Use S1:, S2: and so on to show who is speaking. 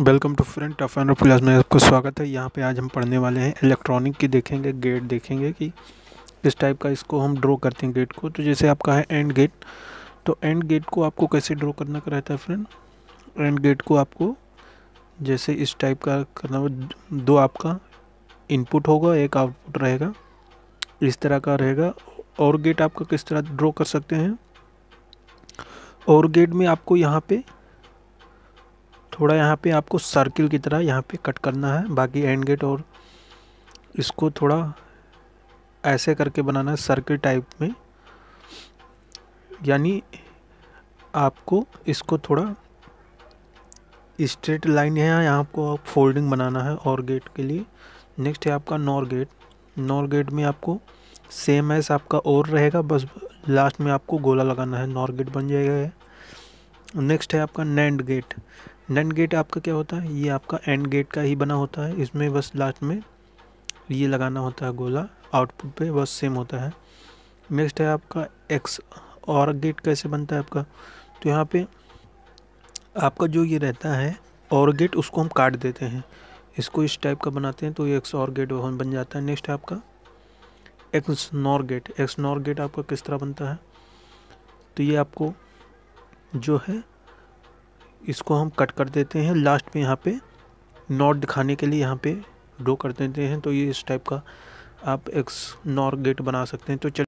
S1: welcome to friend tough and class में आपका स्वागत है यहाँ पे आज हम पढ़ने वाले हैं इलेक्ट्रॉनिक की देखेंगे गेट देखेंगे कि किस टाइप का इसको हम ड्रॉ करते हैं गेट को तो जैसे आपका है एंड गेट तो एंड गेट को आपको कैसे ड्रॉ करना का रहता है फ्रेंड एंड गेट को आपको जैसे इस टाइप का करना दो आपका इनपुट होगा एक आउटपुट रहेगा इस तरह का रहेगा और गेट आपका किस तरह ड्रॉ कर सकते हैं और गेट में आपको यहाँ पर थोड़ा यहाँ पे आपको सर्किल की तरह यहाँ पे कट करना है बाकी एंड गेट और इसको थोड़ा ऐसे करके बनाना है सर्किल टाइप में यानी आपको इसको थोड़ा स्ट्रेट लाइन है यहाँ आपको आप फोल्डिंग बनाना है और गेट के लिए नेक्स्ट है आपका नॉर गेट नॉर गेट में आपको सेम एस आपका और रहेगा बस लास्ट में आपको गोला लगाना है नॉर गेट बन जाएगा नेक्स्ट है आपका नैंड गेट नैंड गेट आपका क्या होता है ये आपका एंड गेट का ही बना होता है इसमें बस लास्ट में ये लगाना होता है गोला आउटपुट पे बस सेम होता है नेक्स्ट है आपका एक्स और गेट कैसे बनता है आपका तो यहाँ पे आपका जो ये रहता है और गेट उसको हम काट देते हैं इसको इस टाइप का बनाते हैं तो ये एक्स और गेट बन जाता है नेक्स्ट है आपका XNOR gate XNOR gate आपका किस तरह बनता है तो ये आपको जो है इसको हम कट कर देते हैं लास्ट में यहाँ पे नॉट दिखाने के लिए यहाँ पे रो कर देते हैं तो ये इस टाइप का आप एक्स नॉर गेट बना सकते हैं तो चल